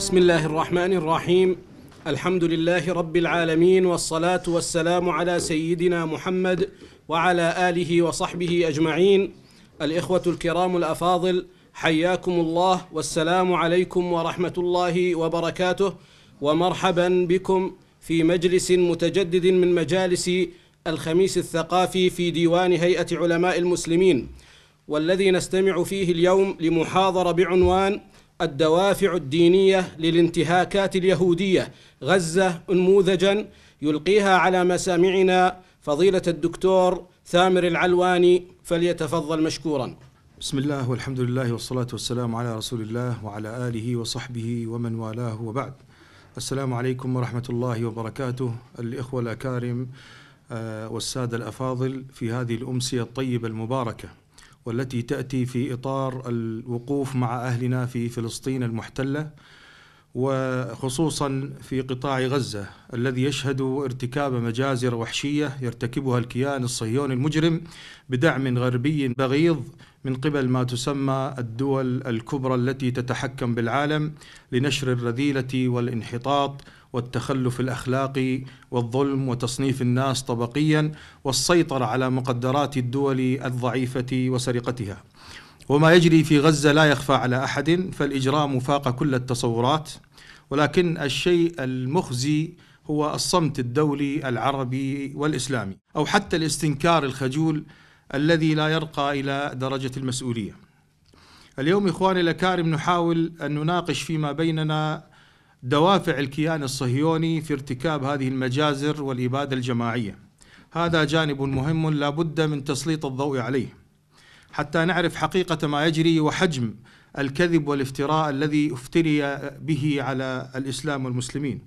بسم الله الرحمن الرحيم الحمد لله رب العالمين والصلاة والسلام على سيدنا محمد وعلى آله وصحبه أجمعين الإخوة الكرام الأفاضل حياكم الله والسلام عليكم ورحمة الله وبركاته ومرحبا بكم في مجلس متجدد من مجالس الخميس الثقافي في ديوان هيئة علماء المسلمين والذي نستمع فيه اليوم لمحاضرة بعنوان الدوافع الدينية للانتهاكات اليهودية غزة أنموذجا يلقيها على مسامعنا فضيلة الدكتور ثامر العلواني فليتفضل مشكورا بسم الله والحمد لله والصلاة والسلام على رسول الله وعلى آله وصحبه ومن والاه وبعد السلام عليكم ورحمة الله وبركاته الإخوة الأكارم آه، والسادة الأفاضل في هذه الأمسية الطيبة المباركة والتي تاتي في اطار الوقوف مع اهلنا في فلسطين المحتله وخصوصا في قطاع غزه الذي يشهد ارتكاب مجازر وحشيه يرتكبها الكيان الصهيوني المجرم بدعم غربي بغيض من قبل ما تسمى الدول الكبرى التي تتحكم بالعالم لنشر الرذيله والانحطاط والتخلف الاخلاقي والظلم وتصنيف الناس طبقيا والسيطره على مقدرات الدول الضعيفه وسرقتها وما يجري في غزه لا يخفى على احد فالاجرام فاق كل التصورات ولكن الشيء المخزي هو الصمت الدولي العربي والاسلامي او حتى الاستنكار الخجول الذي لا يرقى الى درجه المسؤوليه. اليوم اخواني الاكارم نحاول ان نناقش فيما بيننا دوافع الكيان الصهيوني في ارتكاب هذه المجازر والإبادة الجماعية هذا جانب مهم لا بد من تسليط الضوء عليه حتى نعرف حقيقة ما يجري وحجم الكذب والافتراء الذي افتري به على الإسلام والمسلمين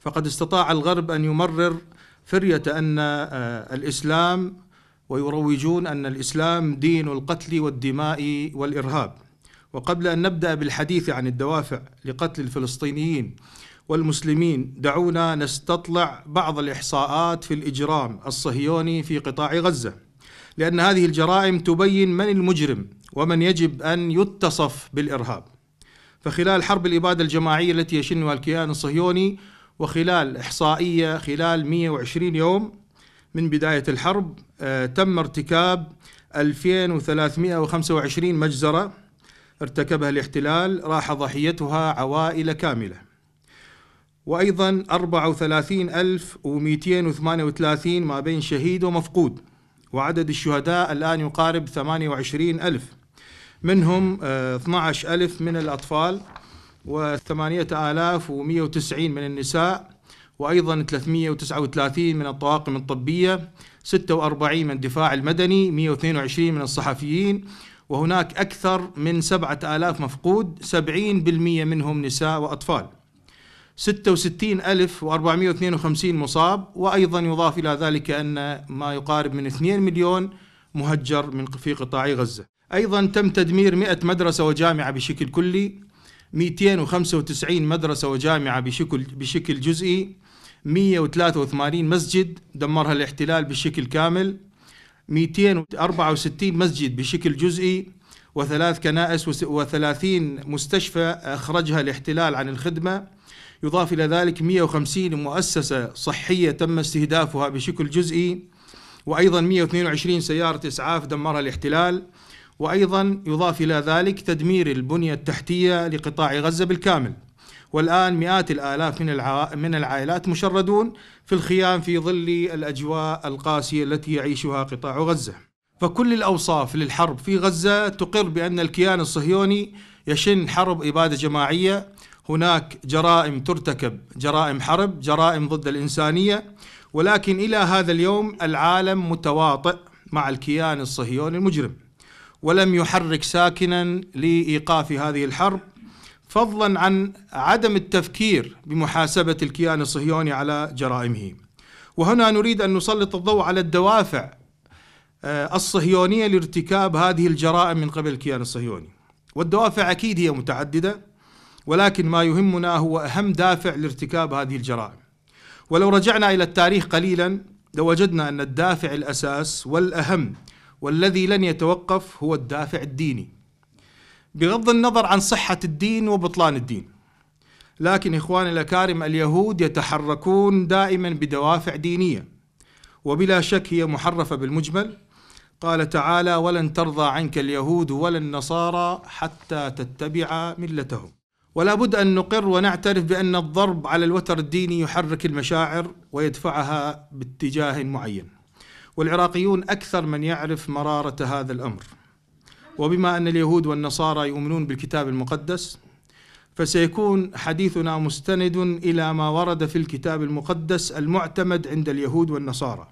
فقد استطاع الغرب أن يمرر فرية أن آه، الإسلام ويروجون أن الإسلام دين القتل والدماء والإرهاب وقبل أن نبدأ بالحديث عن الدوافع لقتل الفلسطينيين والمسلمين دعونا نستطلع بعض الإحصاءات في الإجرام الصهيوني في قطاع غزة لأن هذه الجرائم تبين من المجرم ومن يجب أن يتصف بالإرهاب فخلال حرب الإبادة الجماعية التي يشنها الكيان الصهيوني وخلال إحصائية خلال 120 يوم من بداية الحرب آه، تم ارتكاب 2325 مجزرة ارتكبها الاحتلال راح ضحيتها عوائل كاملة وأيضا 34238 ما بين شهيد ومفقود وعدد الشهداء الآن يقارب 28000 منهم 12000 آه، من الأطفال و8190 من النساء وأيضا 339 من الطواقم الطبية 46 من الدفاع المدني 122 من الصحفيين وهناك أكثر من سبعة آلاف مفقود سبعين بالمئة منهم نساء وأطفال ستة وستين ألف وأربعمائة واثنين وخمسين مصاب وأيضا يضاف إلى ذلك أن ما يقارب من 2 مليون مهجر من في قطاع غزة أيضا تم تدمير 100 مدرسة وجامعة بشكل كلي 295 مدرسة وجامعة بشكل بشكل جزئي 183 مسجد دمرها الاحتلال بشكل كامل 264 مسجد بشكل جزئي وثلاث كنائس وثلاثين مستشفى أخرجها الاحتلال عن الخدمة يضاف إلى ذلك 150 مؤسسة صحية تم استهدافها بشكل جزئي وأيضا 122 سيارة إسعاف دمرها الاحتلال وأيضا يضاف إلى ذلك تدمير البنية التحتية لقطاع غزة بالكامل والآن مئات الآلاف من من العائلات مشردون في الخيام في ظل الأجواء القاسية التي يعيشها قطاع غزة فكل الأوصاف للحرب في غزة تقر بأن الكيان الصهيوني يشن حرب إبادة جماعية هناك جرائم ترتكب جرائم حرب جرائم ضد الإنسانية ولكن إلى هذا اليوم العالم متواطئ مع الكيان الصهيوني المجرم ولم يحرك ساكنا لإيقاف هذه الحرب فضلا عن عدم التفكير بمحاسبة الكيان الصهيوني على جرائمه وهنا نريد أن نسلط الضوء على الدوافع آه، الصهيونية لارتكاب هذه الجرائم من قبل الكيان الصهيوني والدوافع أكيد هي متعددة ولكن ما يهمنا هو أهم دافع لارتكاب هذه الجرائم ولو رجعنا إلى التاريخ قليلا لوجدنا أن الدافع الأساس والأهم والذي لن يتوقف هو الدافع الديني بغض النظر عن صحة الدين وبطلان الدين لكن إخواني الأكارم اليهود يتحركون دائما بدوافع دينية وبلا شك هي محرفة بالمجمل قال تعالى ولن ترضى عنك اليهود ولا النصارى حتى تتبع ملتهم ولا بد أن نقر ونعترف بأن الضرب على الوتر الديني يحرك المشاعر ويدفعها باتجاه معين والعراقيون أكثر من يعرف مرارة هذا الأمر وبما أن اليهود والنصارى يؤمنون بالكتاب المقدس فسيكون حديثنا مستند إلى ما ورد في الكتاب المقدس المعتمد عند اليهود والنصارى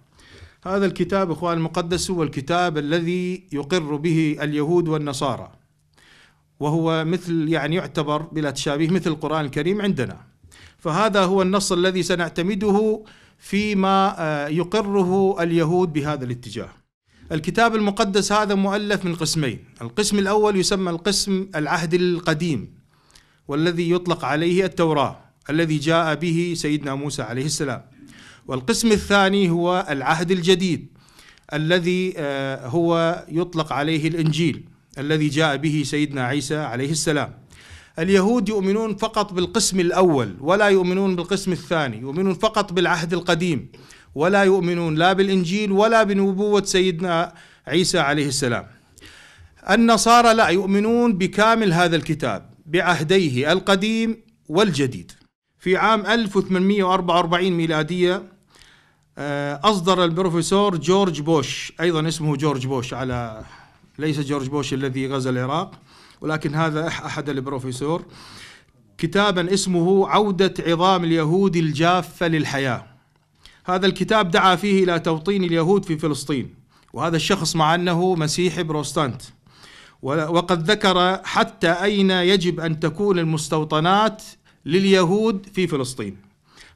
هذا الكتاب إخوان المقدس هو الكتاب الذي يقر به اليهود والنصارى وهو مثل يعني يعتبر بلا تشابه مثل القرآن الكريم عندنا فهذا هو النص الذي سنعتمده فيما آه، يقره اليهود بهذا الاتجاه الكتاب المقدس هذا مؤلف من قسمين القسم الأول يسمى القسم العهد القديم والذي يطلق عليه التوراة الذي جاء به سيدنا موسى عليه السلام والقسم الثاني هو العهد الجديد الذي آه، هو يطلق عليه الإنجيل الذي جاء به سيدنا عيسى عليه السلام اليهود يؤمنون فقط بالقسم الأول ولا يؤمنون بالقسم الثاني يؤمنون فقط بالعهد القديم ولا يؤمنون لا بالانجيل ولا بنبوه سيدنا عيسى عليه السلام. النصارى لا يؤمنون بكامل هذا الكتاب بعهديه القديم والجديد. في عام 1844 ميلاديه آه، اصدر البروفيسور جورج بوش ايضا اسمه جورج بوش على ليس جورج بوش الذي غزا العراق ولكن هذا احد البروفيسور كتابا اسمه عوده عظام اليهود الجافه للحياه هذا الكتاب دعا فيه إلى توطين اليهود في فلسطين وهذا الشخص مع أنه مسيحي بروستانت وقد ذكر حتى أين يجب أن تكون المستوطنات لليهود في فلسطين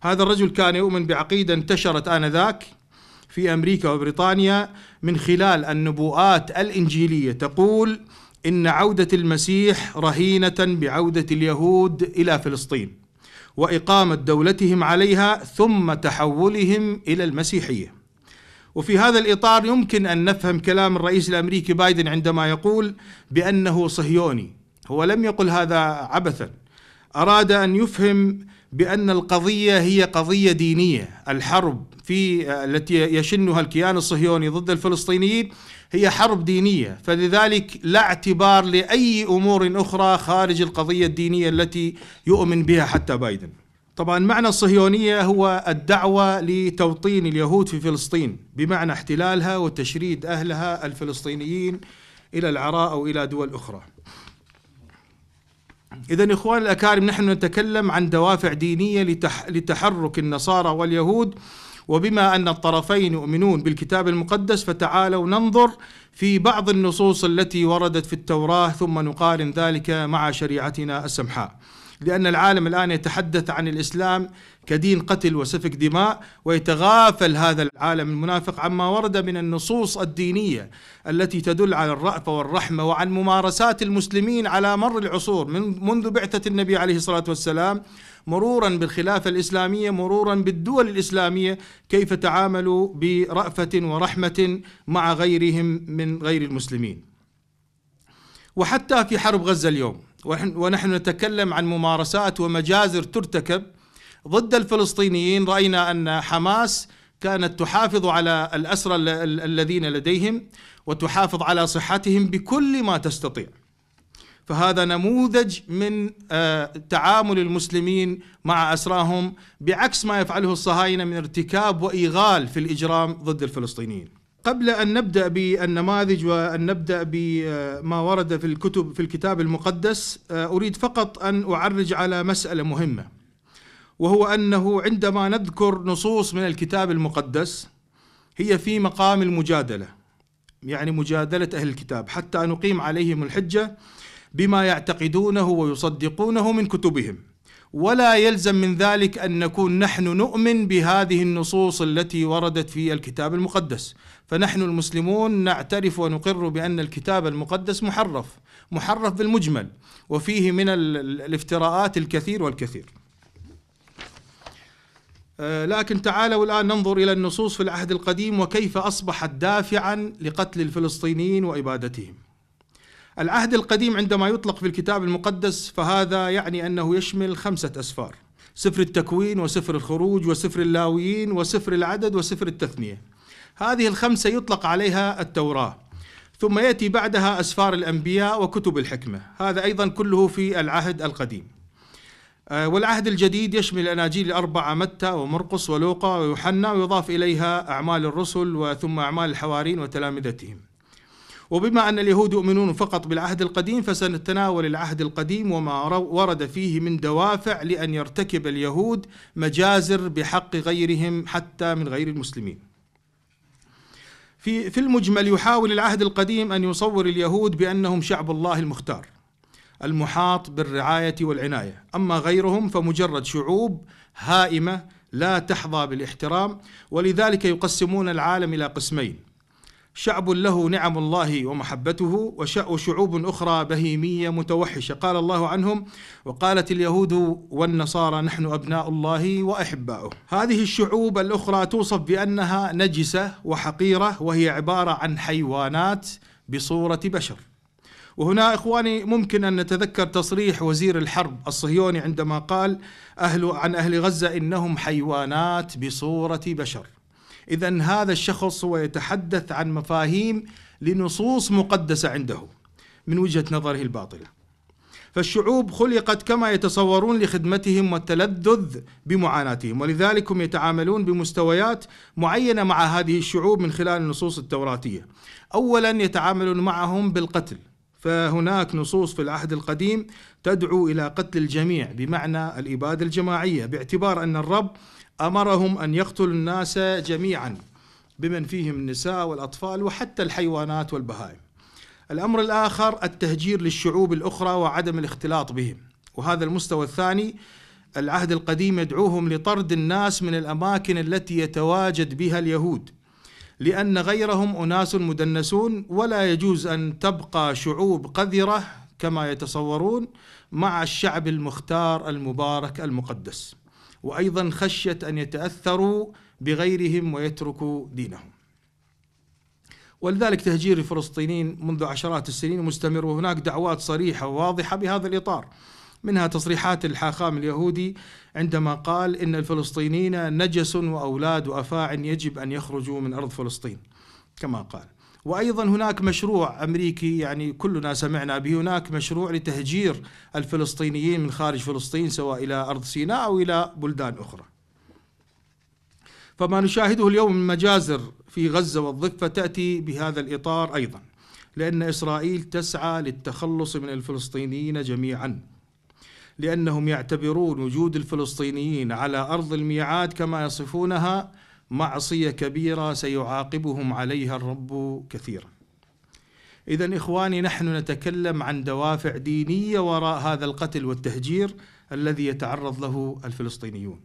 هذا الرجل كان يؤمن بعقيدة انتشرت آنذاك في أمريكا وبريطانيا من خلال النبوءات الإنجيلية تقول إن عودة المسيح رهينة بعودة اليهود إلى فلسطين واقامه دولتهم عليها ثم تحولهم الى المسيحيه. وفي هذا الاطار يمكن ان نفهم كلام الرئيس الامريكي بايدن عندما يقول بانه صهيوني، هو لم يقل هذا عبثا. اراد ان يفهم بأن القضية هي قضية دينية الحرب في التي يشنها الكيان الصهيوني ضد الفلسطينيين هي حرب دينية فلذلك لا اعتبار لأي أمور أخرى خارج القضية الدينية التي يؤمن بها حتى بايدن طبعا معنى الصهيونية هو الدعوة لتوطين اليهود في فلسطين بمعنى احتلالها وتشريد أهلها الفلسطينيين إلى العراء أو إلى دول أخرى نعم. إذا اخوان الأكارم نحن نتكلم عن دوافع دينية لتح لتحرك النصارى واليهود وبما أن الطرفين يؤمنون بالكتاب المقدس فتعالوا ننظر في بعض النصوص التي وردت في التوراة ثم نقارن ذلك مع شريعتنا السمحاء لأن العالم الآن يتحدث عن الإسلام كدين قتل وسفك دماء ويتغافل هذا العالم المنافق عما ورد من النصوص الدينية التي تدل على الرأفة والرحمة وعن ممارسات المسلمين على مر العصور من منذ بعثة النبي عليه الصلاة والسلام مرورا بالخلافة الإسلامية مرورا بالدول الإسلامية كيف تعاملوا برأفة ورحمة مع غيرهم من غير المسلمين وحتى في حرب غزة اليوم ونحن نتكلم عن ممارسات ومجازر ترتكب ضد الفلسطينيين راينا ان حماس كانت تحافظ على الاسرى الذين لديهم وتحافظ على صحتهم بكل ما تستطيع. فهذا نموذج من آه، تعامل المسلمين مع اسراهم بعكس ما يفعله الصهاينه من ارتكاب وايغال في الاجرام ضد الفلسطينيين. قبل ان نبدا بالنماذج وان نبدا بما ورد في الكتب في الكتاب المقدس آه، اريد فقط ان اعرج على مساله مهمه وهو انه عندما نذكر نصوص من الكتاب المقدس هي في مقام المجادله يعني مجادله اهل الكتاب حتى نقيم عليهم الحجه بما يعتقدونه ويصدقونه من كتبهم ولا يلزم من ذلك ان نكون نحن نؤمن بهذه النصوص التي وردت في الكتاب المقدس فنحن المسلمون نعترف ونقر بأن الكتاب المقدس محرف محرف بالمجمل وفيه من الافتراءات الكثير والكثير آه، لكن تعالوا الآن ننظر إلى النصوص في العهد القديم وكيف أصبحت دافعا لقتل الفلسطينيين وإبادتهم العهد القديم عندما يطلق في الكتاب المقدس فهذا يعني أنه يشمل خمسة أسفار سفر التكوين وسفر الخروج وسفر اللاويين وسفر العدد وسفر التثنيه هذه الخمسة يطلق عليها التوراة ثم يأتي بعدها أسفار الأنبياء وكتب الحكمة هذا أيضا كله في العهد القديم آه، والعهد الجديد يشمل الأناجيل الأربعة متى ومرقص ولوقا ويوحنا ويضاف إليها أعمال الرسل وثم أعمال الحوارين وتلامذتهم وبما أن اليهود يؤمنون فقط بالعهد القديم فسنتناول العهد القديم وما ورد فيه من دوافع لأن يرتكب اليهود مجازر بحق غيرهم حتى من غير المسلمين في في المجمل يحاول العهد القديم ان يصور اليهود بانهم شعب الله المختار المحاط بالرعايه والعنايه، اما غيرهم فمجرد شعوب هائمه لا تحظى بالاحترام ولذلك يقسمون العالم الى قسمين، شعب له نعم الله ومحبته وشعوب أخرى بهيمية متوحشة قال الله عنهم وقالت اليهود والنصارى نحن أبناء الله وأحباؤه هذه الشعوب الأخرى توصف بأنها نجسة وحقيرة وهي عبارة عن حيوانات بصورة بشر وهنا إخواني ممكن أن نتذكر تصريح وزير الحرب الصهيوني عندما قال أهل عن أهل غزة إنهم حيوانات بصورة بشر اذا هذا الشخص هو يتحدث عن مفاهيم لنصوص مقدسه عنده من وجهه نظره الباطله فالشعوب خلقت كما يتصورون لخدمتهم والتلذذ بمعاناتهم ولذلك هم يتعاملون بمستويات معينه مع هذه الشعوب من خلال النصوص التوراتيه اولا يتعاملون معهم بالقتل فهناك نصوص في العهد القديم تدعو الى قتل الجميع بمعنى الاباده الجماعيه باعتبار ان الرب امرهم ان يقتلوا الناس جميعا بمن فيهم النساء والاطفال وحتى الحيوانات والبهائم. الامر الاخر التهجير للشعوب الاخرى وعدم الاختلاط بهم، وهذا المستوى الثاني العهد القديم يدعوهم لطرد الناس من الاماكن التي يتواجد بها اليهود. لان غيرهم اناس مدنسون ولا يجوز ان تبقى شعوب قذره كما يتصورون مع الشعب المختار المبارك المقدس. وأيضا خشية أن يتأثروا بغيرهم ويتركوا دينهم ولذلك تهجير الفلسطينيين منذ عشرات السنين مستمر وهناك دعوات صريحة وواضحة بهذا الإطار منها تصريحات الحاخام اليهودي عندما قال إن الفلسطينيين نجس وأولاد وأفاع يجب أن يخرجوا من أرض فلسطين كما قال وايضا هناك مشروع امريكي يعني كلنا سمعنا به هناك مشروع لتهجير الفلسطينيين من خارج فلسطين سواء الى ارض سيناء او الى بلدان اخرى. فما نشاهده اليوم من مجازر في غزه والضفه تاتي بهذا الاطار ايضا. لان اسرائيل تسعى للتخلص من الفلسطينيين جميعا. لانهم يعتبرون وجود الفلسطينيين على ارض الميعاد كما يصفونها معصية كبيرة سيعاقبهم عليها الرب كثيرا. إذا إخواني نحن نتكلم عن دوافع دينية وراء هذا القتل والتهجير الذي يتعرض له الفلسطينيون.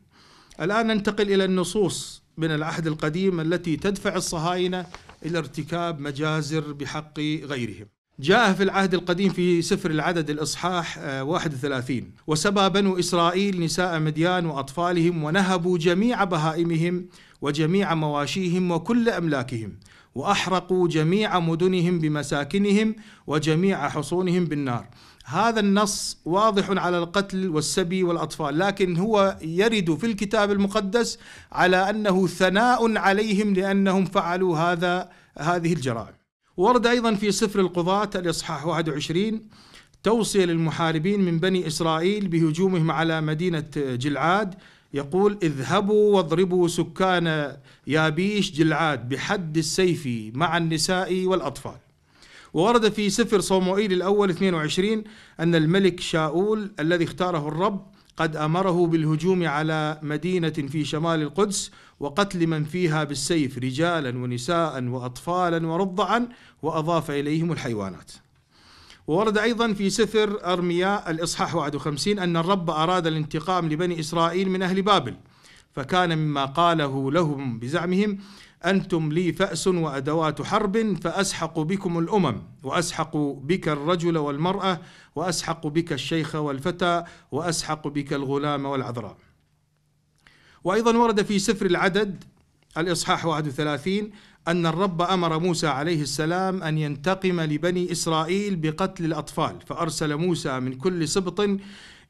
الآن ننتقل إلى النصوص من العهد القديم التي تدفع الصهاينة إلى ارتكاب مجازر بحق غيرهم. جاء في العهد القديم في سفر العدد الإصحاح 31 آه، وسبى بنو إسرائيل نساء مديان وأطفالهم ونهبوا جميع بهائمهم وجميع مواشيهم وكل املاكهم واحرقوا جميع مدنهم بمساكنهم وجميع حصونهم بالنار هذا النص واضح على القتل والسبي والاطفال لكن هو يرد في الكتاب المقدس على انه ثناء عليهم لانهم فعلوا هذا هذه الجرائم ورد ايضا في سفر القضاة الاصحاح 21 توصيه للمحاربين من بني اسرائيل بهجومهم على مدينه جلعاد يقول اذهبوا واضربوا سكان يابيش جلعاد بحد السيف مع النساء والأطفال وورد في سفر صوموئيل الأول 22 أن الملك شاؤول الذي اختاره الرب قد أمره بالهجوم على مدينة في شمال القدس وقتل من فيها بالسيف رجالا ونساء وأطفالا ورضعا وأضاف إليهم الحيوانات وورد أيضا في سفر أرمياء الإصحاح 51 أن الرب أراد الانتقام لبني إسرائيل من أهل بابل فكان مما قاله لهم بزعمهم أنتم لي فأس وأدوات حرب فأسحق بكم الأمم وأسحق بك الرجل والمرأة وأسحق بك الشيخ والفتى وأسحق بك الغلام والعذراء وأيضا ورد في سفر العدد الإصحاح 31 أن الرب أمر موسى عليه السلام أن ينتقم لبني إسرائيل بقتل الأطفال فأرسل موسى من كل سبط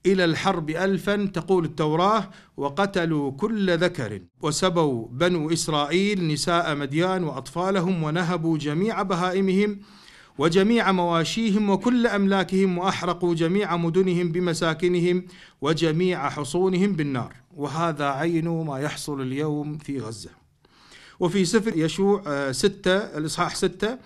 إلى الحرب ألفا تقول التوراة وقتلوا كل ذكر وسبوا بنو إسرائيل نساء مديان وأطفالهم ونهبوا جميع بهائمهم وجميع مواشيهم وكل أملاكهم وأحرقوا جميع مدنهم بمساكنهم وجميع حصونهم بالنار وهذا عين ما يحصل اليوم في غزة وفي سفر يشوع آه، ستة الإصحاح ستة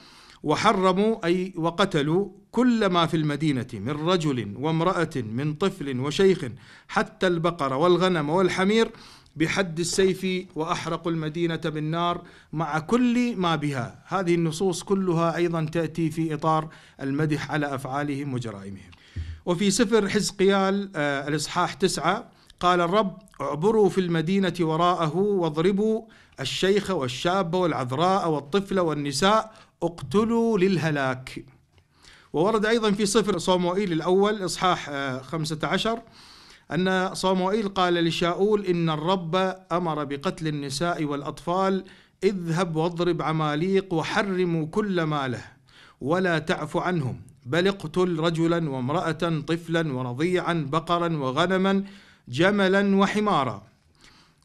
وحرموا أي وقتلوا كل ما في المدينة من رجل وامرأة من طفل وشيخ حتى البقر والغنم والحمير بحد السيف وأحرقوا المدينة بالنار مع كل ما بها هذه النصوص كلها أيضا تأتي في إطار المدح على أفعالهم وجرائمهم وفي سفر حزقيال آه، الإصحاح تسعة قال الرب اعبروا في المدينة وراءه واضربوا الشيخ والشاب والعذراء والطفل والنساء اقتلوا للهلاك وورد أيضا في سفر صوموئيل الأول إصحاح 15 آه، أن صوموئيل قال لشاؤول إن الرب أمر بقتل النساء والأطفال اذهب واضرب عماليق وحرموا كل ماله ولا تعف عنهم بل اقتل رجلا وامرأة طفلا ورضيعا بقرا وغنما جملا وحمارا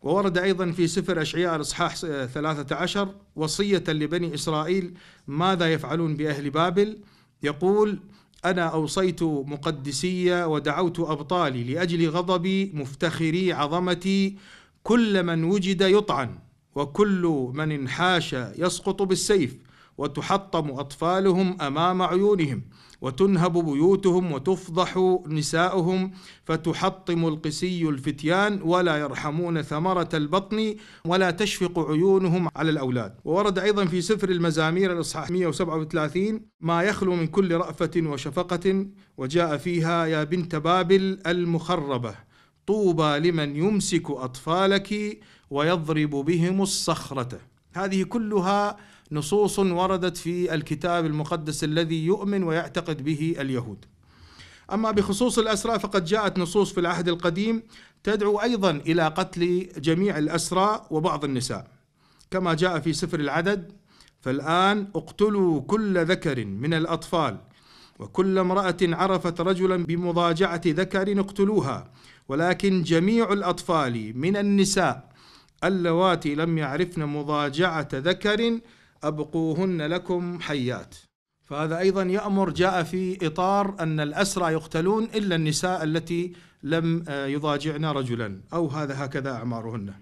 وورد أيضا في سفر أشعياء الإصحاح 13 وصية لبني إسرائيل ماذا يفعلون بأهل بابل يقول أنا أوصيت مقدسي ودعوت أبطالي لأجل غضبي مفتخري عظمتي كل من وجد يطعن وكل من انحاش يسقط بالسيف وتحطم اطفالهم امام عيونهم وتنهب بيوتهم وتفضح نساؤهم فتحطم القسي الفتيان ولا يرحمون ثمرة البطن ولا تشفق عيونهم على الأولاد وورد أيضا في سفر المزامير الإصحاح 137 ما يخلو من كل رأفة وشفقة وجاء فيها يا بنت بابل المخربة طوبى لمن يمسك أطفالك ويضرب بهم الصخرة هذه كلها نصوص وردت في الكتاب المقدس الذي يؤمن ويعتقد به اليهود أما بخصوص الأسرى فقد جاءت نصوص في العهد القديم تدعو أيضا إلى قتل جميع الأسرى وبعض النساء كما جاء في سفر العدد فالآن اقتلوا كل ذكر من الأطفال وكل امرأة عرفت رجلا بمضاجعة ذكر اقتلوها ولكن جميع الأطفال من النساء اللواتي لم يعرفن مضاجعة ذكر أبقوهن لكم حيات فهذا أيضا يأمر جاء في إطار أن الأسرى يقتلون إلا النساء التي لم آه، يضاجعن رجلا أو هذا هكذا أعمارهن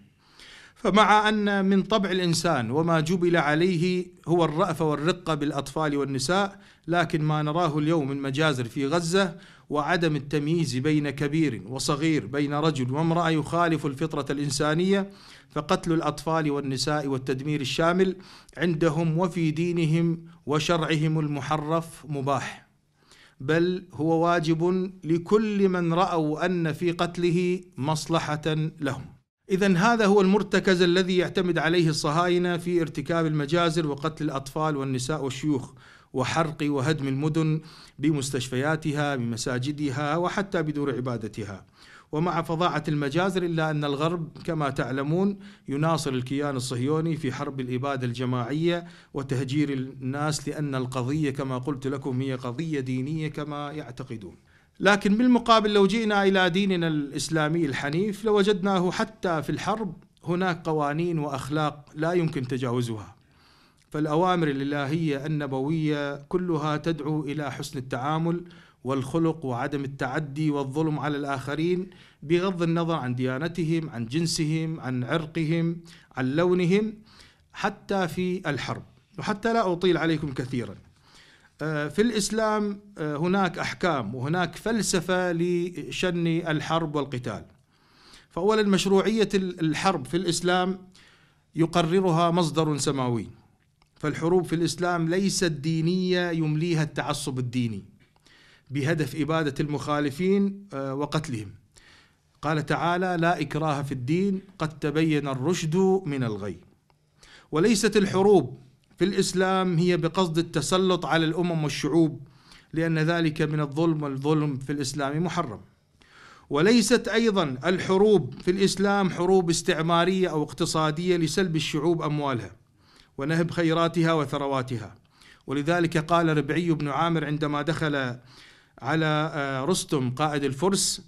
فمع أن من طبع الإنسان وما جبل عليه هو الرأفة والرقة بالأطفال والنساء لكن ما نراه اليوم من مجازر في غزة وعدم التمييز بين كبير وصغير بين رجل وامرأة يخالف الفطرة الإنسانية فقتل الأطفال والنساء والتدمير الشامل عندهم وفي دينهم وشرعهم المحرف مباح بل هو واجب لكل من رأوا أن في قتله مصلحة لهم إذا هذا هو المرتكز الذي يعتمد عليه الصهاينة في ارتكاب المجازر وقتل الأطفال والنساء والشيوخ وحرق وهدم المدن بمستشفياتها بمساجدها وحتى بدور عبادتها ومع فظاعة المجازر إلا أن الغرب كما تعلمون يناصر الكيان الصهيوني في حرب الإبادة الجماعية وتهجير الناس لأن القضية كما قلت لكم هي قضية دينية كما يعتقدون لكن بالمقابل لو جئنا الى ديننا الاسلامي الحنيف لوجدناه حتى في الحرب هناك قوانين واخلاق لا يمكن تجاوزها فالاوامر الالهيه النبويه كلها تدعو الى حسن التعامل والخلق وعدم التعدي والظلم على الاخرين بغض النظر عن ديانتهم عن جنسهم عن عرقهم عن لونهم حتى في الحرب وحتى لا اطيل عليكم كثيرا آه، في الاسلام آه، هناك احكام وهناك فلسفه لشن الحرب والقتال. فاولا مشروعيه الحرب في الاسلام يقررها مصدر سماوي. فالحروب في الاسلام ليست دينيه يمليها التعصب الديني بهدف اباده المخالفين آه، وقتلهم. قال تعالى: لا اكراه في الدين قد تبين الرشد من الغي. وليست الحروب في الإسلام هي بقصد التسلط على الأمم والشعوب لأن ذلك من الظلم والظلم في الإسلام محرم وليست أيضا الحروب في الإسلام حروب استعمارية أو اقتصادية لسلب الشعوب أموالها ونهب خيراتها وثرواتها ولذلك قال ربعي بن عامر عندما دخل على آه، رستم قائد الفرس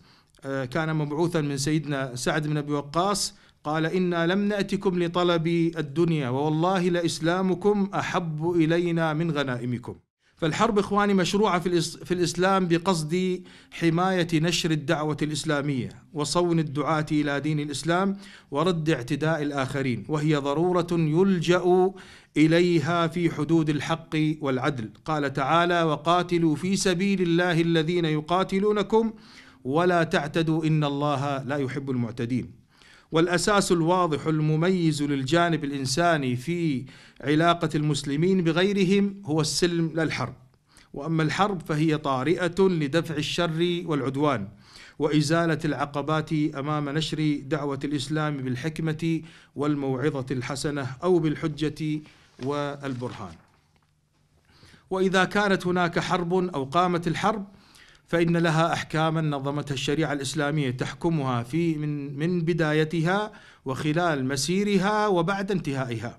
آه، كان مبعوثا من سيدنا سعد بن أبي وقاص قال انا لم ناتكم لطلب الدنيا ووالله لاسلامكم احب الينا من غنائمكم فالحرب اخواني مشروعه في الاسلام بقصد حمايه نشر الدعوه الاسلاميه وصون الدعاه الى دين الاسلام ورد اعتداء الاخرين وهي ضروره يلجا اليها في حدود الحق والعدل قال تعالى وقاتلوا في سبيل الله الذين يقاتلونكم ولا تعتدوا ان الله لا يحب المعتدين والاساس الواضح المميز للجانب الانساني في علاقه المسلمين بغيرهم هو السلم لا الحرب واما الحرب فهي طارئه لدفع الشر والعدوان وازاله العقبات امام نشر دعوه الاسلام بالحكمه والموعظه الحسنه او بالحجه والبرهان واذا كانت هناك حرب او قامت الحرب فإن لها أحكاما نظمتها الشريعة الإسلامية تحكمها في من من بدايتها وخلال مسيرها وبعد انتهائها.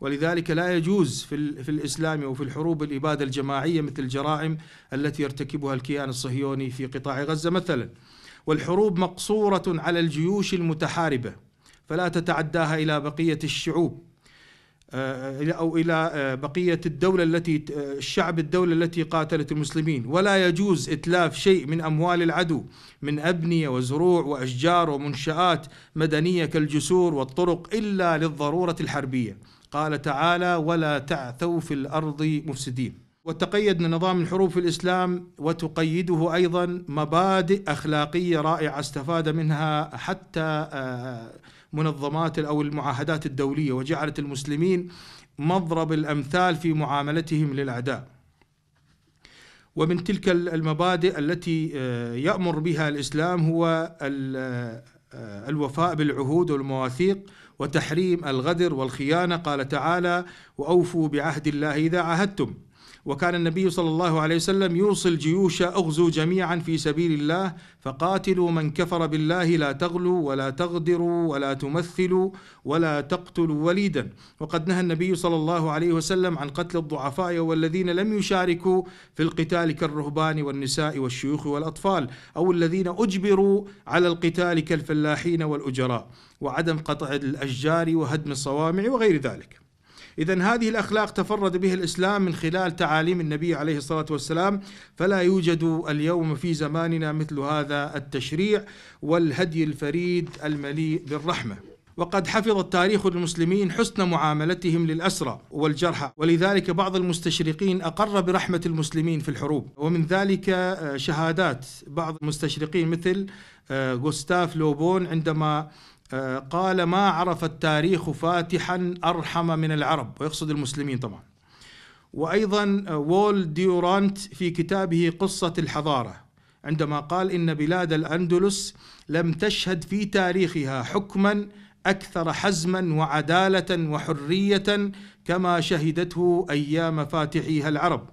ولذلك لا يجوز في في الاسلام وفي الحروب الاباده الجماعيه مثل الجرائم التي يرتكبها الكيان الصهيوني في قطاع غزه مثلا. والحروب مقصوره على الجيوش المتحاربه فلا تتعداها الى بقيه الشعوب آه، أو إلى آه، بقية الدولة التي آه، الشعب الدولة التي قاتلت المسلمين ولا يجوز إتلاف شيء من أموال العدو من أبنية وزروع وأشجار ومنشآت مدنية كالجسور والطرق إلا للضرورة الحربية قال تعالى ولا تعثوا في الأرض مفسدين وتقيد نظام الحروب في الإسلام وتقيده أيضا مبادئ أخلاقية رائعة استفاد منها حتى منظمات أو المعاهدات الدولية وجعلت المسلمين مضرب الأمثال في معاملتهم للأعداء ومن تلك المبادئ التي آه، يأمر بها الإسلام هو آه، الوفاء بالعهود والمواثيق وتحريم الغدر والخيانة قال تعالى وأوفوا بعهد الله إذا عاهدتم وكان النبي صلى الله عليه وسلم يوصي الجيوش اغزوا جميعا في سبيل الله فقاتلوا من كفر بالله لا تغلوا ولا تغدروا ولا تمثلوا ولا تقتلوا وليدا وقد نهى النبي صلى الله عليه وسلم عن قتل الضعفاء والذين لم يشاركوا في القتال كالرهبان والنساء والشيوخ والاطفال او الذين اجبروا على القتال كالفلاحين والاجراء وعدم قطع الاشجار وهدم الصوامع وغير ذلك إذا هذه الأخلاق تفرد به الإسلام من خلال تعاليم النبي عليه الصلاة والسلام فلا يوجد اليوم في زماننا مثل هذا التشريع والهدي الفريد المليء بالرحمة وقد حفظ التاريخ للمسلمين حسن معاملتهم للأسرى والجرحى ولذلك بعض المستشرقين أقر برحمة المسلمين في الحروب ومن ذلك آه، شهادات بعض المستشرقين مثل آه، غوستاف لوبون عندما آه، قال ما عرف التاريخ فاتحا أرحم من العرب ويقصد المسلمين طبعا وأيضا آه، وول ديورانت في كتابه قصة الحضارة عندما قال إن بلاد الأندلس لم تشهد في تاريخها حكما أكثر حزما وعدالة وحرية كما شهدته أيام فاتحيها العرب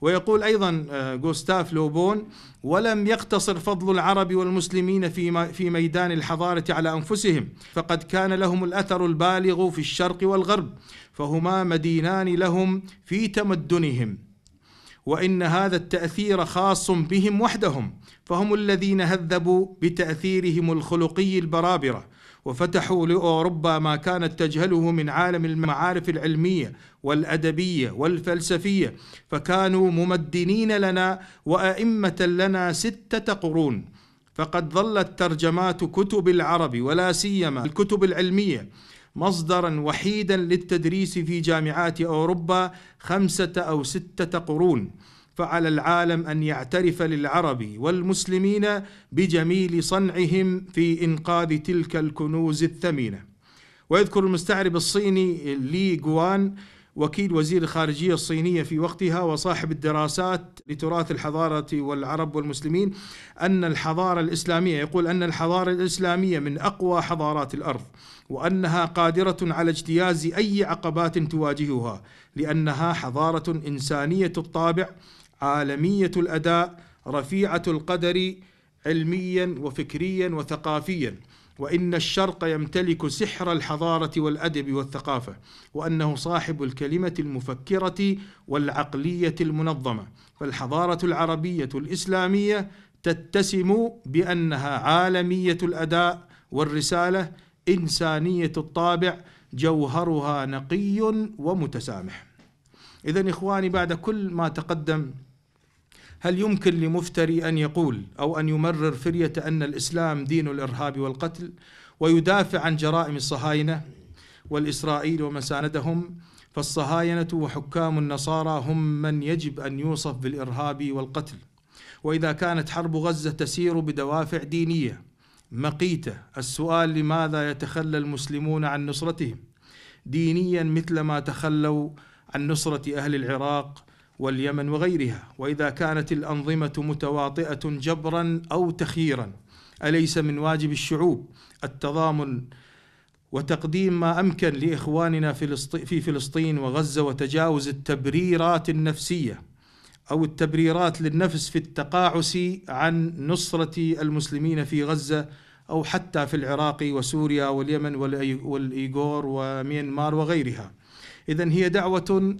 ويقول أيضا غوستاف آه، لوبون ولم يقتصر فضل العرب والمسلمين في, في ميدان الحضارة على أنفسهم فقد كان لهم الأثر البالغ في الشرق والغرب فهما مدينان لهم في تمدنهم وإن هذا التأثير خاص بهم وحدهم فهم الذين هذبوا بتأثيرهم الخلقي البرابرة وفتحوا لاوروبا ما كانت تجهله من عالم المعارف العلميه والادبيه والفلسفيه فكانوا ممدنين لنا وائمه لنا سته قرون فقد ظلت ترجمات كتب العرب ولا سيما الكتب العلميه مصدرا وحيدا للتدريس في جامعات اوروبا خمسه او سته قرون فعلى العالم ان يعترف للعرب والمسلمين بجميل صنعهم في انقاذ تلك الكنوز الثمينه. ويذكر المستعرب الصيني لي جوان وكيل وزير الخارجيه الصينيه في وقتها وصاحب الدراسات لتراث الحضاره والعرب والمسلمين ان الحضاره الاسلاميه يقول ان الحضاره الاسلاميه من اقوى حضارات الارض وانها قادره على اجتياز اي عقبات تواجهها لانها حضاره انسانيه الطابع عالمية الأداء رفيعة القدر علميا وفكريا وثقافيا وإن الشرق يمتلك سحر الحضارة والأدب والثقافة وأنه صاحب الكلمة المفكرة والعقلية المنظمة فالحضارة العربية الإسلامية تتسم بأنها عالمية الأداء والرسالة إنسانية الطابع جوهرها نقي ومتسامح إذا إخواني بعد كل ما تقدم هل يمكن لمفتري أن يقول أو أن يمرر فرية أن الإسلام دين الإرهاب والقتل ويدافع عن جرائم الصهاينة والإسرائيل ومن ساندهم فالصهاينة وحكام النصارى هم من يجب أن يوصف بالإرهاب والقتل وإذا كانت حرب غزة تسير بدوافع دينية مقيتة السؤال لماذا يتخلى المسلمون عن نصرتهم دينيا مثلما تخلوا عن نصرة أهل العراق واليمن وغيرها واذا كانت الانظمه متواطئه جبرا او تخييرا اليس من واجب الشعوب التضامن وتقديم ما امكن لاخواننا في فلسطين وغزه وتجاوز التبريرات النفسيه او التبريرات للنفس في التقاعس عن نصره المسلمين في غزه او حتى في العراق وسوريا واليمن والايغور وميانمار وغيرها. اذا هي دعوه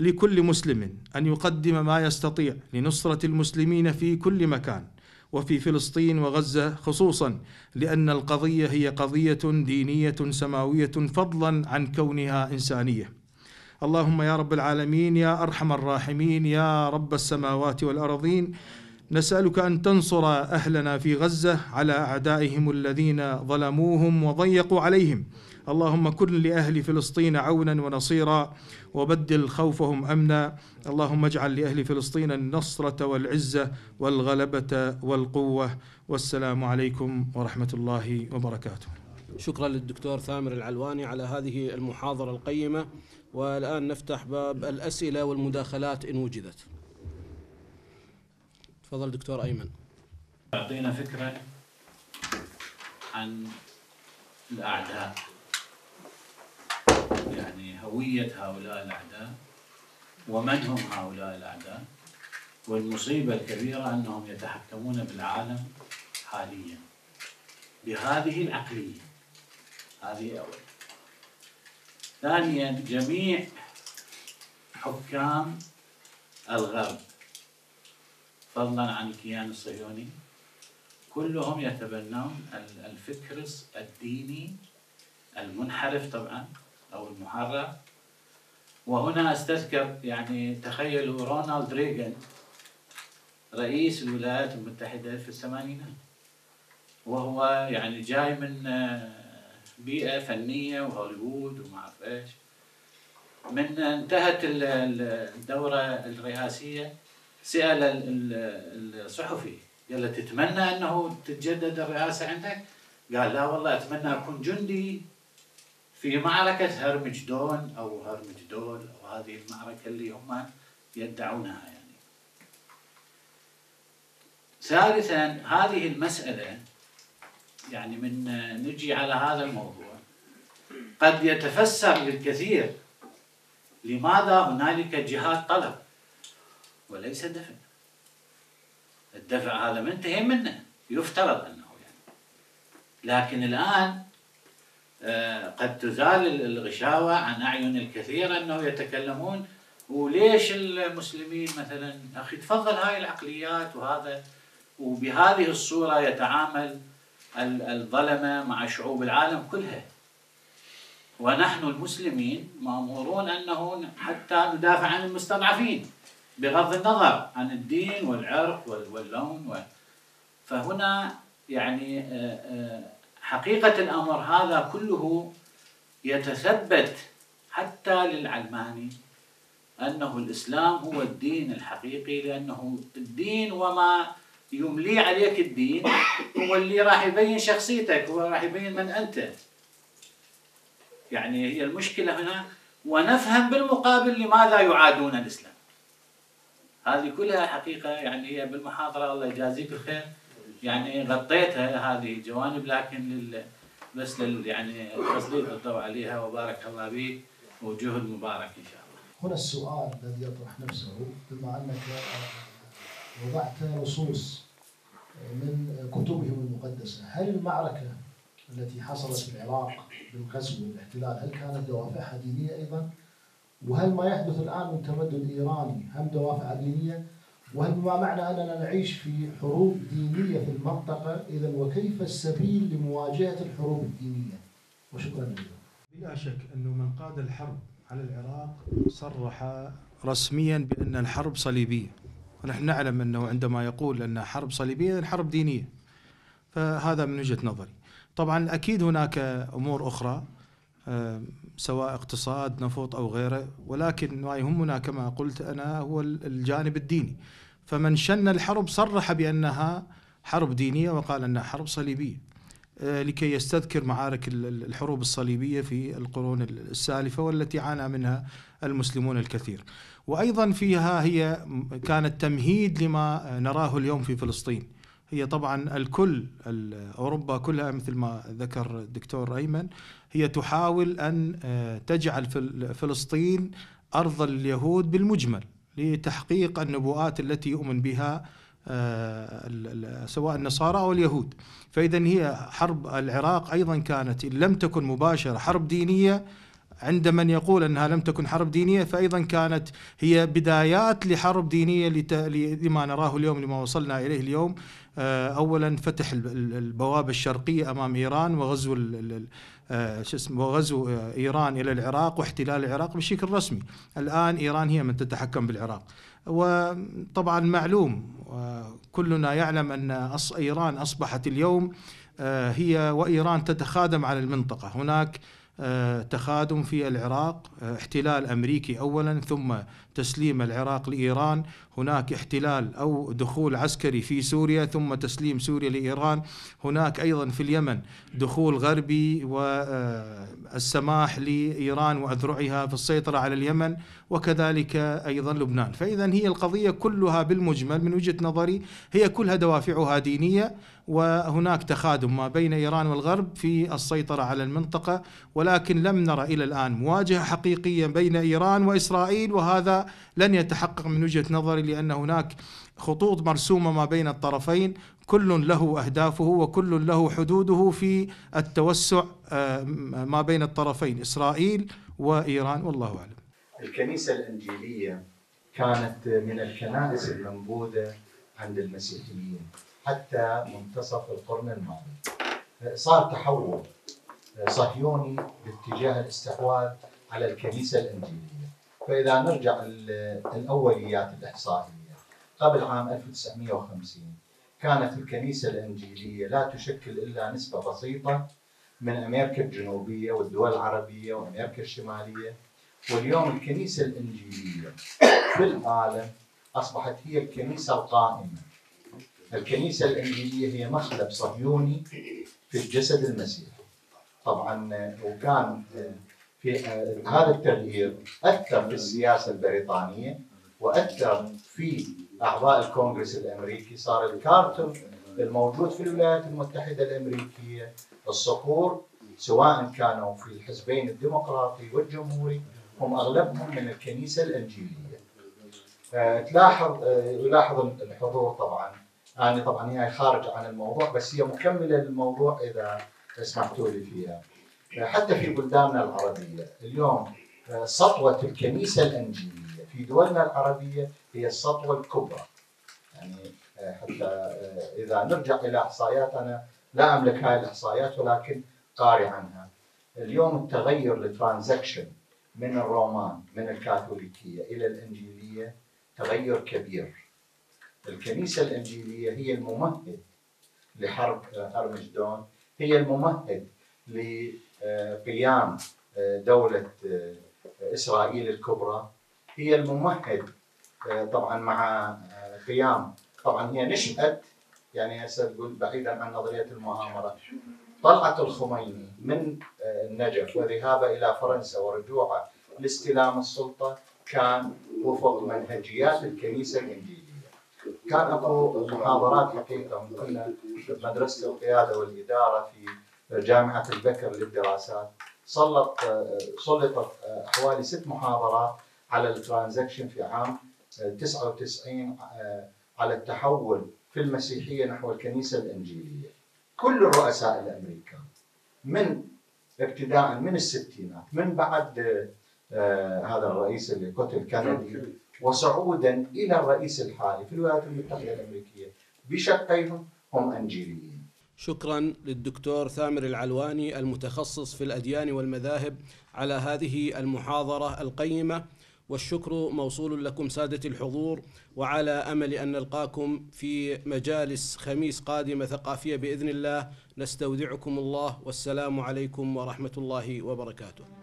لكل مسلم ان يقدم ما يستطيع لنصره المسلمين في كل مكان وفي فلسطين وغزه خصوصا لان القضيه هي قضيه دينيه سماويه فضلا عن كونها انسانيه اللهم يا رب العالمين يا ارحم الراحمين يا رب السماوات والارضين نسالك ان تنصر اهلنا في غزه على اعدائهم الذين ظلموهم وضيقوا عليهم اللهم كن لأهل فلسطين عونا ونصيرا وبدل خوفهم أمنا اللهم اجعل لأهل فلسطين النصرة والعزة والغلبة والقوة والسلام عليكم ورحمة الله وبركاته شكرا للدكتور ثامر العلواني على هذه المحاضرة القيمة والآن نفتح باب الأسئلة والمداخلات إن وجدت تفضل دكتور أيمن أعطينا فكرة عن الأعداء يعني هوية هؤلاء الأعداء ومن هم هؤلاء الأعداء والمصيبة الكبيرة أنهم يتحكمون بالعالم حاليا بهذه العقلية هذه أول ثانيا جميع حكام الغرب فضلا عن الكيان الصهيوني كلهم يتبنون الفكر الديني المنحرف طبعا أو المحرر وهنا استذكر يعني تخيلوا رونالد ريغن رئيس الولايات المتحدة في الثمانينات وهو يعني جاي من آه، بيئة فنية وهوليوود وما أعرف إيش من انتهت الدورة الرئاسية سأل الصحفي قال له تتمنى أنه تتجدد الرئاسة عندك؟ قال لا والله أتمنى أكون جندي في معركة هرمجدون أو هرمجدول أو هذه المعركة اللي هم يدعونها يعني ثالثا هذه المسألة يعني من نجي على هذا الموضوع قد يتفسر للكثير لماذا هنالك جهاد طلب وليس دفع الدفع هذا منتهي منه يفترض أنه يعني لكن الآن آه، قد تزال الغشاوة عن أعين الكثير أنه يتكلمون وليش المسلمين مثلا أخي تفضل هاي العقليات وهذا وبهذه الصورة يتعامل الظلمة مع شعوب العالم كلها ونحن المسلمين مأمورون أنه حتى ندافع عن المستضعفين بغض النظر عن الدين والعرق واللون فهنا يعني آه، آه، حقيقة الأمر هذا كله يتثبت حتى للعلماني أنه الإسلام هو الدين الحقيقي لأنه الدين وما يملي عليك الدين هو اللي راح يبين شخصيتك هو راح يبين من أنت يعني هي المشكلة هنا ونفهم بالمقابل لماذا يعادون الإسلام هذه كلها حقيقة يعني هي بالمحاضرة الله يجازيك الخير يعني غطيتها هذه الجوانب لكن لل بس لل يعني تسليط الضوء عليها وبارك الله به وجهد مبارك ان شاء الله. هنا السؤال الذي يطرح نفسه بما انك وضعت نصوص من كتبهم المقدسه، هل المعركه التي حصلت في العراق بالغزو والاحتلال هل كانت دوافعها دينيه ايضا؟ وهل ما يحدث الان من تمدد ايراني هم دوافع دينيه؟ وهل بما معنى أننا نعيش في حروب دينية في المنطقة إذا وكيف السبيل لمواجهة الحروب الدينية وشكرا لكم بلا شك أنه من قاد الحرب على العراق صرح رسميا بأن الحرب صليبية ونحن نعلم أنه عندما يقول أن حرب صليبية الحرب دينية فهذا من وجهة نظري طبعا أكيد هناك أمور أخرى آه، سواء اقتصاد نفط او غيره ولكن ما يهمنا كما قلت انا هو الجانب الديني فمن شن الحرب صرح بأنها حرب دينية وقال أنها حرب صليبية آه، لكي يستذكر معارك الحروب الصليبية في القرون السالفة والتي عانى منها المسلمون الكثير وأيضا فيها هي كانت تمهيد لما نراه اليوم في فلسطين هي طبعا الكل اوروبا كلها مثل ما ذكر الدكتور ايمن هي تحاول ان آه، تجعل فلسطين ارض اليهود بالمجمل لتحقيق النبوءات التي يؤمن بها آه، سواء النصارى او اليهود فاذا هي حرب العراق ايضا كانت ان لم تكن مباشره حرب دينيه عند من يقول انها لم تكن حرب دينيه فايضا كانت هي بدايات لحرب دينيه لما نراه اليوم لما وصلنا اليه اليوم آه، اولا فتح البوابه الشرقيه امام ايران وغزو آه، شو اسمه غزو آه، ايران الى العراق واحتلال العراق بشكل رسمي الان ايران هي من تتحكم بالعراق وطبعا معلوم كلنا يعلم ان ايران اصبحت اليوم آه، هي وايران تتخادم على المنطقه هناك آه، تخادم في العراق آه، احتلال امريكي اولا ثم تسليم العراق لايران هناك احتلال او دخول عسكري في سوريا ثم تسليم سوريا لايران هناك ايضا في اليمن دخول غربي والسماح آه، لايران واذرعها في السيطره على اليمن وكذلك ايضا لبنان فاذا هي القضيه كلها بالمجمل من وجهه نظري هي كلها دوافعها دينيه وهناك تخادم ما بين ايران والغرب في السيطره على المنطقه ولكن لم نرى الى الان مواجهه حقيقيه بين ايران واسرائيل وهذا لن يتحقق من وجهه نظري لان هناك خطوط مرسومه ما بين الطرفين كل له اهدافه وكل له حدوده في التوسع آه، ما بين الطرفين اسرائيل وايران والله اعلم. الكنيسه الانجيليه كانت من الكنائس المنبوذه عند المسيحيين حتى منتصف القرن الماضي صار تحول صهيوني باتجاه الاستحواذ على الكنيسة الإنجيلية فإذا نرجع الأوليات الإحصائية قبل عام 1950 كانت الكنيسة الإنجيلية لا تشكل إلا نسبة بسيطة من أمريكا الجنوبية والدول العربية وأمريكا الشمالية واليوم الكنيسة الإنجيلية في العالم أصبحت هي الكنيسة القائمة الكنيسة الإنجيلية هي مخلب صهيوني في الجسد المسيحي طبعا وكان آه، في آه، هذا التغيير أثر في السياسة البريطانية وأثر في أعضاء الكونغرس الأمريكي صار الكارتون الموجود في الولايات المتحدة الأمريكية الصقور سواء كانوا في الحزبين الديمقراطي والجمهوري هم أغلبهم من الكنيسة الإنجيلية آه، تلاحظ يلاحظ الحضور طبعا يعني طبعا هي خارجه عن الموضوع بس هي مكمله للموضوع اذا سمحتوا لي فيها. حتى في بلداننا العربيه اليوم آه، سطوه الكنيسه الانجيليه في دولنا العربيه هي السطوه الكبرى. يعني آه، حتى آه، اذا نرجع الى احصائيات انا لا املك هاي الاحصائيات ولكن قاري عنها. اليوم التغير للترانزكشن من الرومان من الكاثوليكيه الى الانجيليه تغير كبير الكنيسة الإنجيلية هي الممهد لحرب أرمجدون هي الممهد لقيام آه، دولة آه، إسرائيل الكبرى هي الممهد آه، طبعا مع قيام طبعا هي نشأت يعني هسه تقول بعيدا عن نظرية المؤامرة طلعة الخميني من النجف وذهابه إلى فرنسا ورجوعه لاستلام السلطة كان وفق منهجيات الكنيسة الإنجيلية كان اكو محاضرات حقيقه من ضمن مدرسه القياده والاداره في جامعه البكر للدراسات سلط سلطت حوالي ست محاضرات على الترانزكشن في عام 99 آه، على التحول في المسيحيه نحو الكنيسه الانجيليه. كل الرؤساء الامريكان من ابتداء من الستينات من بعد آه، هذا الرئيس اللي قتل كندي وصعودا الى الرئيس الحالي في الولايات المتحده الامريكيه بشقيهم هم انجيليين. شكرا للدكتور ثامر العلواني المتخصص في الاديان والمذاهب على هذه المحاضره القيمه والشكر موصول لكم ساده الحضور وعلى امل ان نلقاكم في مجالس خميس قادمه ثقافيه باذن الله نستودعكم الله والسلام عليكم ورحمه الله وبركاته.